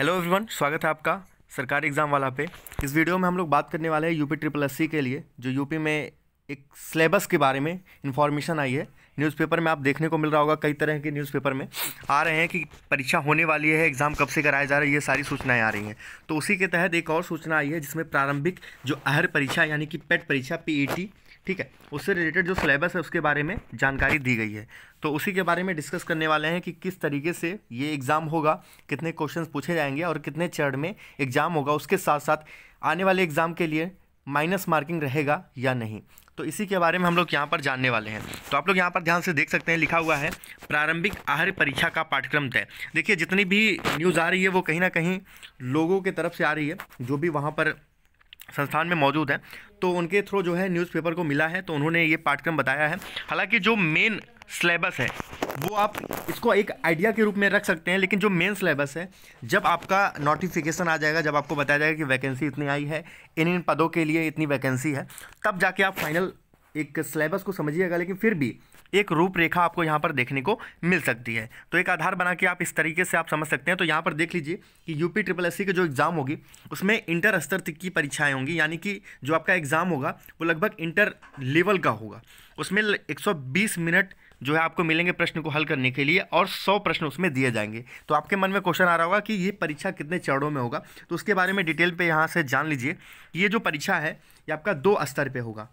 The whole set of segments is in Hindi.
हेलो एवरीवन स्वागत है आपका सरकारी एग्ज़ाम वाला पे इस वीडियो में हम लोग बात करने वाले हैं यूपी ट्रिपल एस के लिए जो यूपी में एक सिलेबस के बारे में इन्फॉर्मेशन आई है न्यूज़पेपर में आप देखने को मिल रहा होगा कई तरह के न्यूज़पेपर में आ रहे हैं कि परीक्षा होने वाली है एग्ज़ाम कब से कराया जा रहा है ये सारी सूचनाएँ आ रही हैं तो उसी के तहत एक और सूचना आई है जिसमें प्रारंभिक जो अहर परीक्षा यानी कि पेट परीक्षा पी ठीक है उससे रिलेटेड जो सिलेबस है उसके बारे में जानकारी दी गई है तो उसी के बारे में डिस्कस करने वाले हैं कि किस तरीके से ये एग्ज़ाम होगा कितने क्वेश्चंस पूछे जाएंगे और कितने चरण में एग्ज़ाम होगा उसके साथ साथ आने वाले एग्ज़ाम के लिए माइनस मार्किंग रहेगा या नहीं तो इसी के बारे में हम लोग यहाँ पर जानने वाले हैं तो आप लोग यहाँ पर ध्यान से देख सकते हैं लिखा हुआ है प्रारंभिक आहार परीक्षा का पाठ्यक्रम तय देखिए जितनी भी न्यूज़ आ रही है वो कहीं ना कहीं लोगों के तरफ से आ रही है जो भी वहाँ पर संस्थान में मौजूद हैं तो उनके थ्रू जो है न्यूज़पेपर को मिला है तो उन्होंने ये पाठ्यक्रम बताया है हालांकि जो मेन सिलेबस है वो आप इसको एक आइडिया के रूप में रख सकते हैं लेकिन जो मेन सिलेबस है जब आपका नोटिफिकेशन आ जाएगा जब आपको बताया जाएगा कि वैकेंसी इतनी आई है इन इन पदों के लिए इतनी वैकेंसी है तब जाके आप फाइनल एक सिलेबस को समझिएगा लेकिन फिर भी एक रूपरेखा आपको यहाँ पर देखने को मिल सकती है तो एक आधार बना के आप इस तरीके से आप समझ सकते हैं तो यहाँ पर देख लीजिए कि यूपी ट्रिपल एस की जो एग्ज़ाम होगी उसमें इंटर स्तर तक की परीक्षाएं होंगी यानी कि जो आपका एग्ज़ाम होगा वो लगभग इंटर लेवल का होगा उसमें 120 मिनट जो है आपको मिलेंगे प्रश्न को हल करने के लिए और सौ प्रश्न उसमें दिए जाएंगे तो आपके मन में क्वेश्चन आ रहा होगा कि ये परीक्षा कितने चरणों में होगा तो उसके बारे में डिटेल पर यहाँ से जान लीजिए ये जो परीक्षा है ये आपका दो स्तर पर होगा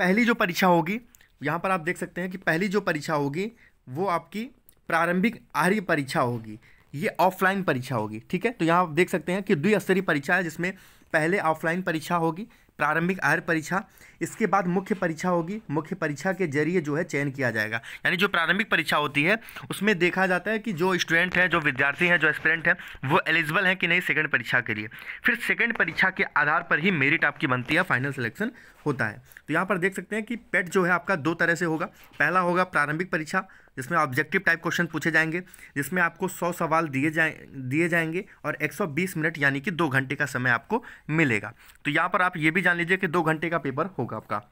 पहली जो परीक्षा होगी यहाँ पर आप देख सकते हैं कि पहली जो परीक्षा होगी वो आपकी प्रारंभिक आर्य परीक्षा होगी ये ऑफलाइन परीक्षा होगी ठीक है तो यहाँ आप देख सकते हैं कि द्विस्तरीय परीक्षा है जिसमें पहले ऑफलाइन परीक्षा होगी प्रारंभिक आहार परीक्षा इसके बाद मुख्य परीक्षा होगी मुख्य परीक्षा के जरिए जो है चयन किया जाएगा यानी जो प्रारंभिक परीक्षा होती है उसमें देखा जाता है कि जो स्टूडेंट हैं जो विद्यार्थी हैं जो एस्पिरेंट हैं वो एलिजिबल हैं कि नहीं सेकंड परीक्षा के लिए फिर सेकंड परीक्षा के आधार पर ही मेरिट आपकी बनती है फाइनल सिलेक्शन होता है तो यहाँ पर देख सकते हैं कि पेट जो है आपका दो तरह से होगा पहला होगा प्रारंभिक परीक्षा जिसमें ऑब्जेक्टिव टाइप क्वेश्चन पूछे जाएंगे जिसमें आपको सौ सवाल दिए जाए दिए जाएंगे और एक मिनट यानी कि दो घंटे का समय आपको मिलेगा तो यहाँ पर आप ये भी जान लीजिए कि दो घंटे का पेपर होगा आपका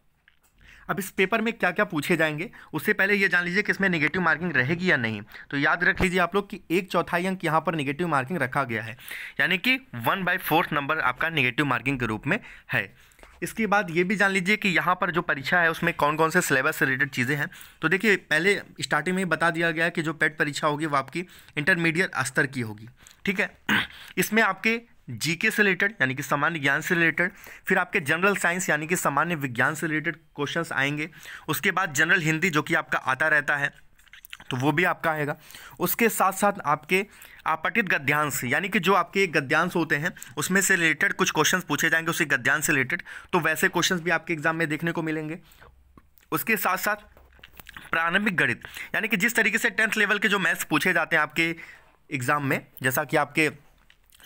अब इस पेपर में क्या क्या पूछे जाएंगे उससे पहले ये जान लीजिए कि इसमें नेगेटिव मार्किंग रहेगी या नहीं तो याद रख लीजिए आप लोग कि एक चौथाई अंक यहाँ पर नेगेटिव मार्किंग रखा गया है यानी कि वन बाई फोर्थ नंबर आपका नेगेटिव मार्किंग के रूप में है इसके बाद ये भी जान लीजिए कि यहाँ पर जो परीक्षा है उसमें कौन कौन से सिलेबस से रिलेटेड चीज़ें हैं तो देखिए पहले स्टार्टिंग में ही बता दिया गया कि जो पेट परीक्षा होगी वो आपकी इंटरमीडिएट स्तर की होगी ठीक है इसमें आपके जीके से रिलेटेड यानी कि सामान्य ज्ञान से रिलेटेड फिर आपके जनरल साइंस यानी कि सामान्य विज्ञान से रिलेटेड क्वेश्चंस आएंगे उसके बाद जनरल हिंदी जो कि आपका आता रहता है तो वो भी आपका आएगा उसके साथ साथ आपके आपटित गद्यांश यानी कि जो आपके गद्यांश होते हैं उसमें से रिलेटेड कुछ क्वेश्चंस पूछे जाएंगे उसी गद्यांश से रिलेटेड तो वैसे क्वेश्चंस भी आपके एग्जाम में देखने को मिलेंगे उसके साथ साथ प्रारंभिक गणित यानी कि जिस तरीके से टेंथ लेवल के जो मैथ्स पूछे जाते हैं आपके एग्ज़ाम में जैसा कि आपके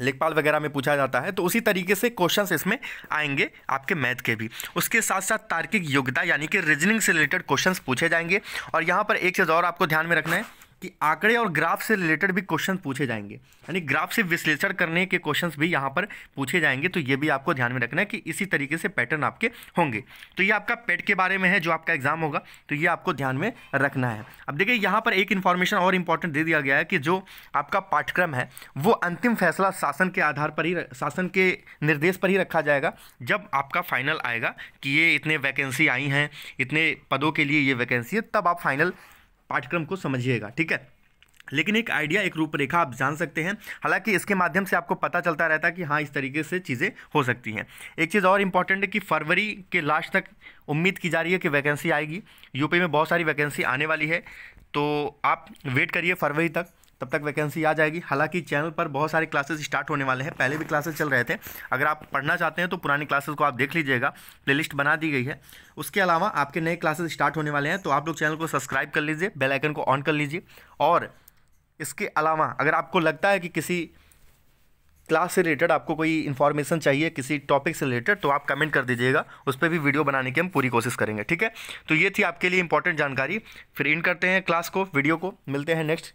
लेखपाल वगैरह में पूछा जाता है तो उसी तरीके से क्वेश्चंस इसमें आएंगे आपके मैथ के भी उसके साथ साथ तार्किक योग्यता यानी कि रीजनिंग से रिलेटेड क्वेश्चंस पूछे जाएंगे और यहाँ पर एक चीज़ और आपको ध्यान में रखना है कि आंकड़े और ग्राफ से रिलेटेड भी क्वेश्चन पूछे जाएंगे यानी ग्राफ से विश्लेषण करने के क्वेश्चन भी यहाँ पर पूछे जाएंगे तो ये भी आपको ध्यान में रखना है कि इसी तरीके से पैटर्न आपके होंगे तो ये आपका पेट के बारे में है जो आपका एग्जाम होगा तो ये आपको ध्यान में रखना है अब देखिए यहाँ पर एक इन्फॉर्मेशन और इम्पॉर्टेंट दे दिया गया है कि जो आपका पाठ्यक्रम है वो अंतिम फैसला शासन के आधार पर ही शासन के निर्देश पर ही रखा जाएगा जब आपका फाइनल आएगा कि ये इतने वैकेंसी आई हैं इतने पदों के लिए ये वैकेंसी है तब आप फाइनल पाठ्यक्रम को समझिएगा ठीक है लेकिन एक आइडिया एक रूपरेखा आप जान सकते हैं हालांकि इसके माध्यम से आपको पता चलता रहता है कि हाँ इस तरीके से चीज़ें हो सकती हैं एक चीज़ और इम्पॉर्टेंट है कि फरवरी के लास्ट तक उम्मीद की जा रही है कि वैकेंसी आएगी यूपी में बहुत सारी वैकेंसी आने वाली है तो आप वेट करिए फरवरी तक तब तक वैकेंसी आ जाएगी हालांकि चैनल पर बहुत सारे क्लासेस स्टार्ट होने वाले हैं पहले भी क्लासेस चल रहे थे अगर आप पढ़ना चाहते हैं तो पुरानी क्लासेस को आप देख लीजिएगा प्लेलिस्ट बना दी गई है उसके अलावा आपके नए क्लासेस स्टार्ट होने वाले हैं तो आप लोग चैनल को सब्सक्राइब कर लीजिए बेलाइकन को ऑन कर लीजिए और इसके अलावा अगर आपको लगता है कि किसी क्लास से रिलेटेड आपको कोई इन्फॉर्मेशन चाहिए किसी टॉपिक से रिलेटेड तो आप कमेंट कर दीजिएगा उस पर भी वीडियो बनाने की हम पूरी कोशिश करेंगे ठीक है तो ये थी आपके लिए इंपॉर्टेंट जानकारी फिर इन करते हैं क्लास को वीडियो को मिलते हैं नेक्स्ट